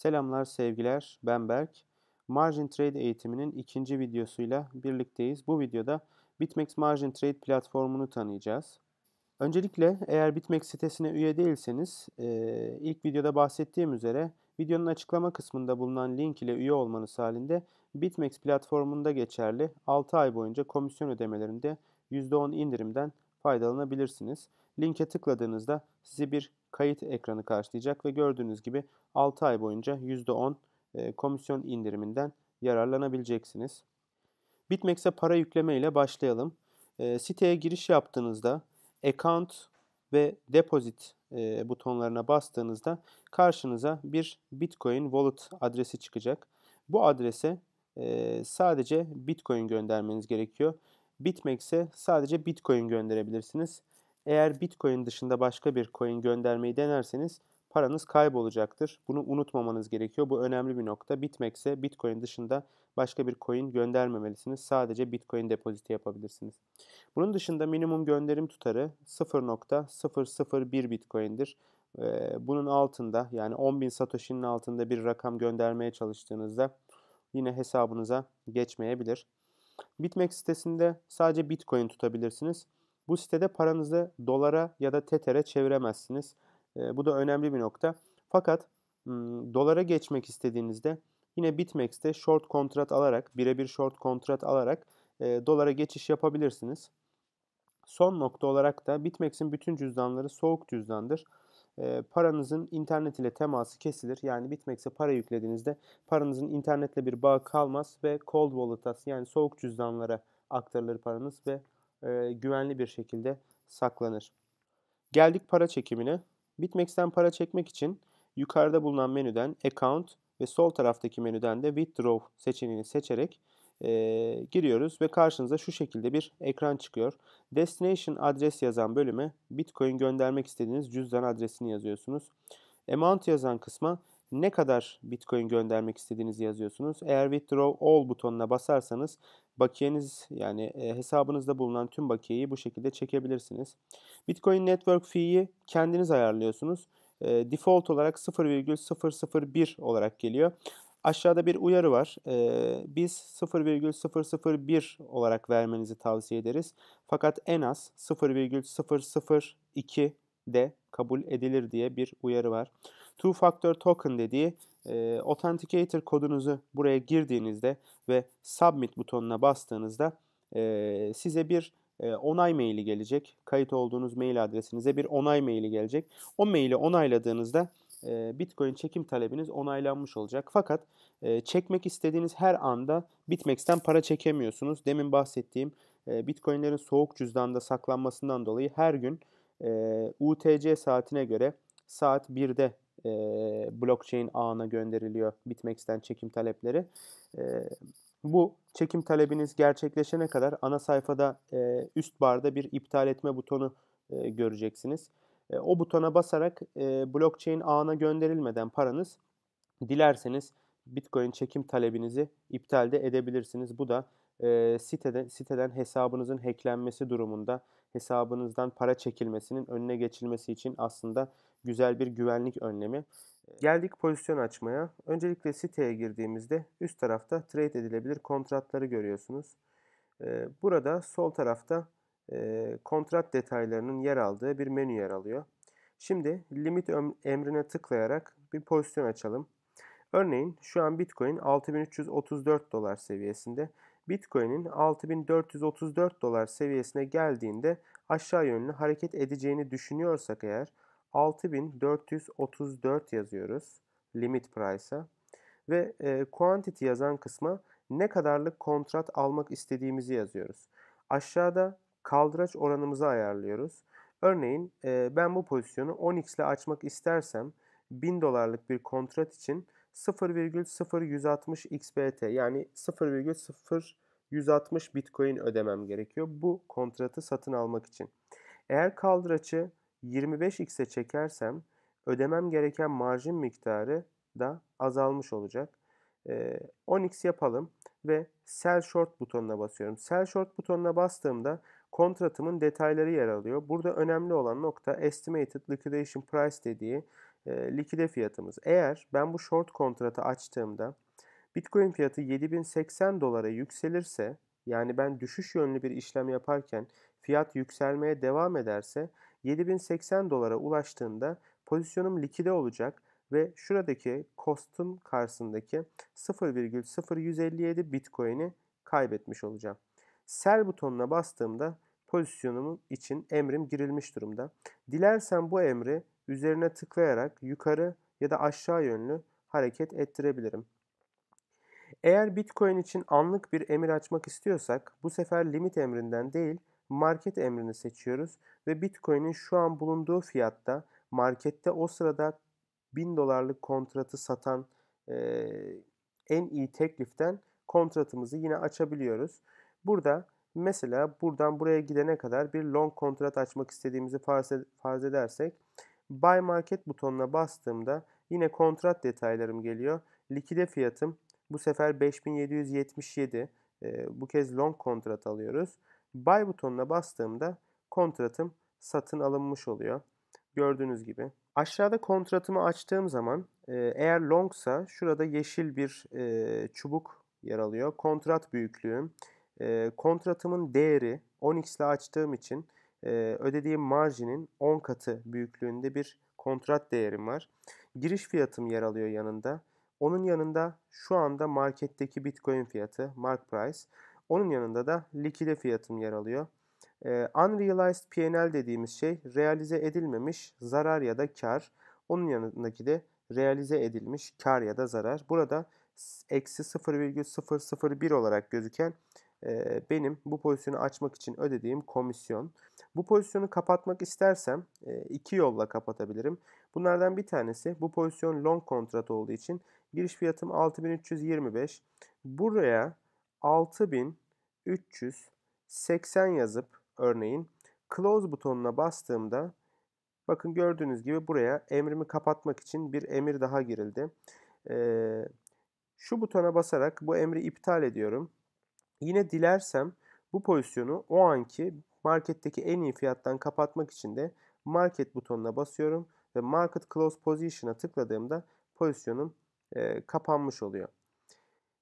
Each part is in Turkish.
Selamlar, sevgiler. Ben Berk. Margin Trade eğitiminin ikinci videosuyla birlikteyiz. Bu videoda Bitmex Margin Trade platformunu tanıyacağız. Öncelikle eğer Bitmex sitesine üye değilseniz e, ilk videoda bahsettiğim üzere videonun açıklama kısmında bulunan link ile üye olmanız halinde Bitmex platformunda geçerli 6 ay boyunca komisyon ödemelerinde %10 indirimden faydalanabilirsiniz. Linke tıkladığınızda sizi bir kayıt ekranı karşılayacak ve gördüğünüz gibi 6 ay boyunca %10 e, komisyon indiriminden yararlanabileceksiniz. Bitmex'e para yükleme ile başlayalım. E, siteye giriş yaptığınızda account ve deposit e, butonlarına bastığınızda karşınıza bir Bitcoin wallet adresi çıkacak. Bu adrese sadece Bitcoin göndermeniz gerekiyor. Bitmex'e sadece Bitcoin gönderebilirsiniz. Eğer Bitcoin dışında başka bir coin göndermeyi denerseniz paranız kaybolacaktır. Bunu unutmamanız gerekiyor. Bu önemli bir nokta. Bitmex'e Bitcoin dışında başka bir coin göndermemelisiniz. Sadece Bitcoin depoziti yapabilirsiniz. Bunun dışında minimum gönderim tutarı 0.001 Bitcoin'dir. Bunun altında yani 10.000 Satoshi'nin altında bir rakam göndermeye çalıştığınızda yine hesabınıza geçmeyebilir. Bitmex sitesinde sadece Bitcoin tutabilirsiniz. Bu sitede paranızı dolara ya da Tether'e çeviremezsiniz. E, bu da önemli bir nokta. Fakat m, hmm, dolara geçmek istediğinizde yine Bitmex'te short kontrat alarak, birebir short kontrat alarak e, dolara geçiş yapabilirsiniz. Son nokta olarak da Bitmex'in bütün cüzdanları soğuk cüzdandır. Ee, paranızın internet ile teması kesilir. Yani Bitmex'e para yüklediğinizde paranızın internetle bir bağı kalmaz ve cold wallet yani soğuk cüzdanlara aktarılır paranız ve e, güvenli bir şekilde saklanır. Geldik para çekimine. Bitmex'ten para çekmek için yukarıda bulunan menüden Account ve sol taraftaki menüden de Withdraw seçeneğini seçerek e, giriyoruz ve karşınıza şu şekilde bir ekran çıkıyor. Destination adres yazan bölüme Bitcoin göndermek istediğiniz cüzdan adresini yazıyorsunuz. Amount yazan kısma ne kadar Bitcoin göndermek istediğinizi yazıyorsunuz. Eğer Withdraw All butonuna basarsanız bakiyeniz yani e, hesabınızda bulunan tüm bakiyeyi bu şekilde çekebilirsiniz. Bitcoin Network Fee'yi kendiniz ayarlıyorsunuz. Default olarak 0,001 olarak geliyor. Aşağıda bir uyarı var. Ee, biz 0,001 olarak vermenizi tavsiye ederiz. Fakat en az 0,002 de kabul edilir diye bir uyarı var. Two Factor Token dediği e, Authenticator kodunuzu buraya girdiğinizde ve Submit butonuna bastığınızda e, size bir e, onay maili gelecek. Kayıt olduğunuz mail adresinize bir onay maili gelecek. O maili onayladığınızda e, Bitcoin çekim talebiniz onaylanmış olacak. Fakat e, çekmek istediğiniz her anda Bitmex'ten para çekemiyorsunuz. Demin bahsettiğim e, Bitcoin'lerin soğuk cüzdanda saklanmasından dolayı her gün e, UTC saatine göre saat 1'de e, blockchain ağına gönderiliyor Bitmex'ten çekim talepleri. E, bu çekim talebiniz gerçekleşene kadar ana sayfada e, üst barda bir iptal etme butonu e, göreceksiniz o butona basarak e, blockchain ağına gönderilmeden paranız dilerseniz Bitcoin çekim talebinizi iptal de edebilirsiniz. Bu da siteden, siteden hesabınızın hacklenmesi durumunda hesabınızdan para çekilmesinin önüne geçilmesi için aslında güzel bir güvenlik önlemi. Geldik pozisyon açmaya. Öncelikle siteye girdiğimizde üst tarafta trade edilebilir kontratları görüyorsunuz. Burada sol tarafta kontrat detaylarının yer aldığı bir menü yer alıyor. Şimdi limit emrine tıklayarak bir pozisyon açalım. Örneğin şu an Bitcoin 6334 dolar seviyesinde. Bitcoin'in 6434 dolar seviyesine geldiğinde aşağı yönlü hareket edeceğini düşünüyorsak eğer 6434 yazıyoruz limit price'a ve e, quantity yazan kısma ne kadarlık kontrat almak istediğimizi yazıyoruz. Aşağıda kaldıraç oranımızı ayarlıyoruz. Örneğin ben bu pozisyonu 10x ile açmak istersem 1000 dolarlık bir kontrat için 0,0160 XBT yani 0,0160 Bitcoin ödemem gerekiyor bu kontratı satın almak için. Eğer kaldıraçı 25x'e çekersem ödemem gereken marjin miktarı da azalmış olacak. 10x yapalım ve sell short butonuna basıyorum. Sell short butonuna bastığımda kontratımın detayları yer alıyor. Burada önemli olan nokta estimated liquidation price dediği e, likide fiyatımız. Eğer ben bu short kontratı açtığımda Bitcoin fiyatı 7080 dolara yükselirse yani ben düşüş yönlü bir işlem yaparken fiyat yükselmeye devam ederse 7080 dolara ulaştığında pozisyonum likide olacak ve şuradaki cost'un karşısındaki 0,0157 Bitcoin'i kaybetmiş olacağım. Sel butonuna bastığımda pozisyonum için emrim girilmiş durumda. Dilersen bu emri üzerine tıklayarak yukarı ya da aşağı yönlü hareket ettirebilirim. Eğer Bitcoin için anlık bir emir açmak istiyorsak bu sefer limit emrinden değil market emrini seçiyoruz ve Bitcoin'in şu an bulunduğu fiyatta markette o sırada 1000 dolarlık kontratı satan e, en iyi tekliften kontratımızı yine açabiliyoruz. Burada mesela buradan buraya gidene kadar bir long kontrat açmak istediğimizi farz edersek buy market butonuna bastığımda yine kontrat detaylarım geliyor. Likide fiyatım bu sefer 5777 ee, bu kez long kontrat alıyoruz. Buy butonuna bastığımda kontratım satın alınmış oluyor. Gördüğünüz gibi. Aşağıda kontratımı açtığım zaman e, eğer longsa şurada yeşil bir e, çubuk yer alıyor. Kontrat büyüklüğüm e, kontratımın değeri 10 xle açtığım için e, ödediğim marjinin 10 katı büyüklüğünde bir kontrat değerim var. Giriş fiyatım yer alıyor yanında. Onun yanında şu anda marketteki Bitcoin fiyatı, mark price. Onun yanında da likide fiyatım yer alıyor. E, unrealized pnl dediğimiz şey realize edilmemiş zarar ya da kar. Onun yanındaki de realize edilmiş kar ya da zarar. Burada eksi 0,001 olarak gözüken benim bu pozisyonu açmak için ödediğim komisyon. Bu pozisyonu kapatmak istersem iki yolla kapatabilirim. Bunlardan bir tanesi bu pozisyon long kontrat olduğu için giriş fiyatım 6325. Buraya 6380 yazıp örneğin close butonuna bastığımda bakın gördüğünüz gibi buraya emrimi kapatmak için bir emir daha girildi. şu butona basarak bu emri iptal ediyorum. Yine dilersem bu pozisyonu o anki marketteki en iyi fiyattan kapatmak için de market butonuna basıyorum ve market close position'a tıkladığımda pozisyonum e, kapanmış oluyor.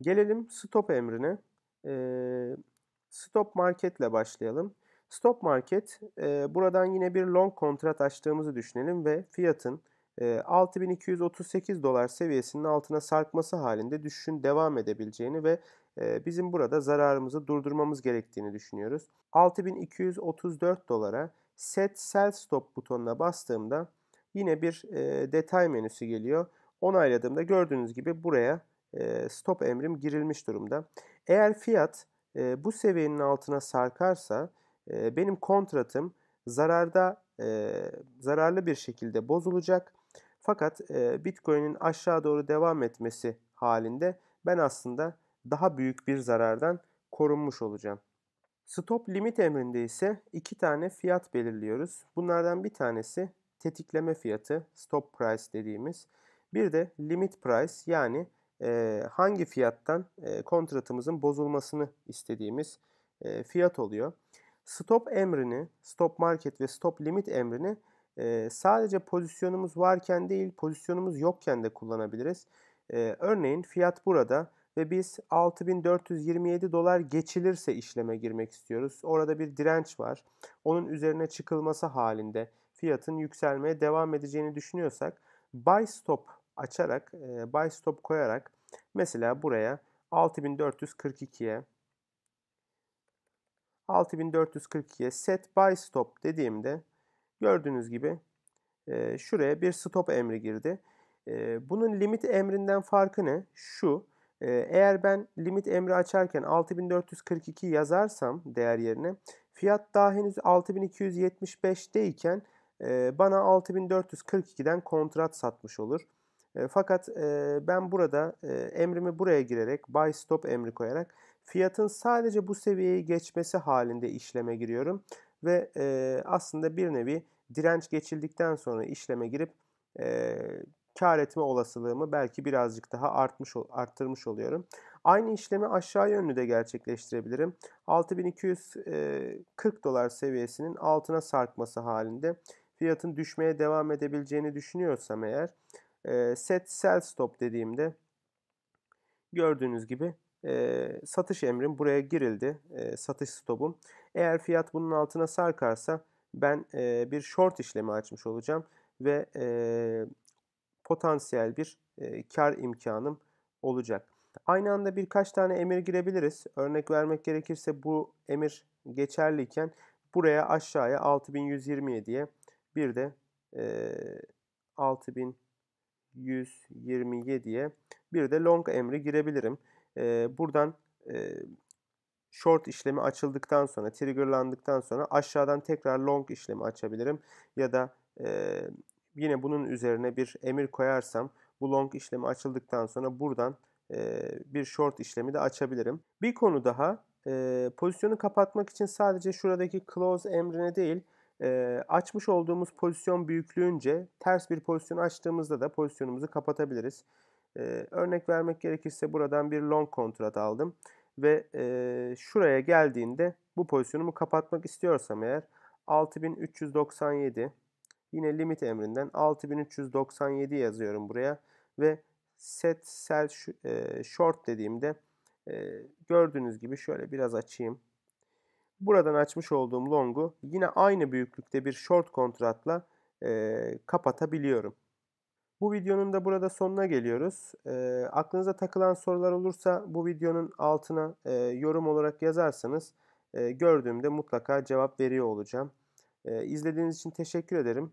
Gelelim stop emrine. E, stop marketle başlayalım. Stop market e, buradan yine bir long kontrat açtığımızı düşünelim ve fiyatın e, 6238 dolar seviyesinin altına sarkması halinde düşüşün devam edebileceğini ve bizim burada zararımızı durdurmamız gerektiğini düşünüyoruz. 6234 dolara Set Sell Stop butonuna bastığımda yine bir detay menüsü geliyor. Onayladığımda gördüğünüz gibi buraya stop emrim girilmiş durumda. Eğer fiyat bu seviyenin altına sarkarsa benim kontratım zararda zararlı bir şekilde bozulacak. Fakat Bitcoin'in aşağı doğru devam etmesi halinde ben aslında daha büyük bir zarardan korunmuş olacağım. Stop limit emrinde ise iki tane fiyat belirliyoruz. Bunlardan bir tanesi tetikleme fiyatı, stop price dediğimiz. Bir de limit price yani e, hangi fiyattan e, kontratımızın bozulmasını istediğimiz e, fiyat oluyor. Stop emrini, stop market ve stop limit emrini e, sadece pozisyonumuz varken değil, pozisyonumuz yokken de kullanabiliriz. E, örneğin fiyat burada ve biz 6427 dolar geçilirse işleme girmek istiyoruz. Orada bir direnç var. Onun üzerine çıkılması halinde fiyatın yükselmeye devam edeceğini düşünüyorsak buy stop açarak, e, buy stop koyarak mesela buraya 6442'ye 6442'ye set buy stop dediğimde gördüğünüz gibi e, şuraya bir stop emri girdi. E, bunun limit emrinden farkı ne? Şu ee, eğer ben limit emri açarken 6442 yazarsam değer yerine fiyat daha henüz 6275'teyken e, bana 6442'den kontrat satmış olur. E, fakat e, ben burada emrimi buraya girerek buy stop emri koyarak fiyatın sadece bu seviyeyi geçmesi halinde işleme giriyorum. Ve aslında bir nevi direnç geçildikten sonra işleme girip kar etme olasılığımı belki birazcık daha artmış arttırmış oluyorum. Aynı işlemi aşağı yönlü de gerçekleştirebilirim. 6240 dolar seviyesinin altına sarkması halinde fiyatın düşmeye devam edebileceğini düşünüyorsam eğer set sell stop dediğimde gördüğünüz gibi satış emrim buraya girildi. satış stopum. Eğer fiyat bunun altına sarkarsa ben bir short işlemi açmış olacağım ve e, potansiyel bir e, kar imkanım olacak. Aynı anda birkaç tane emir girebiliriz. Örnek vermek gerekirse bu emir geçerliyken buraya aşağıya 6127'ye bir de e, 6127'ye bir de long emri girebilirim. E, buradan e, short işlemi açıldıktan sonra, triggerlandıktan sonra aşağıdan tekrar long işlemi açabilirim. Ya da e, Yine bunun üzerine bir emir koyarsam bu long işlemi açıldıktan sonra buradan e, bir short işlemi de açabilirim. Bir konu daha e, pozisyonu kapatmak için sadece şuradaki close emrine değil e, açmış olduğumuz pozisyon büyüklüğünce ters bir pozisyon açtığımızda da pozisyonumuzu kapatabiliriz. örnek vermek gerekirse buradan bir long kontrat aldım ve şuraya geldiğinde bu pozisyonumu kapatmak istiyorsam eğer 6397 Yine limit emrinden 6397 yazıyorum buraya ve set sell e, short dediğimde e, gördüğünüz gibi şöyle biraz açayım. Buradan açmış olduğum long'u yine aynı büyüklükte bir short kontratla e, kapatabiliyorum. Bu videonun da burada sonuna geliyoruz. E, aklınıza takılan sorular olursa bu videonun altına e, yorum olarak yazarsanız e, gördüğümde mutlaka cevap veriyor olacağım. E, izlediğiniz için teşekkür ederim.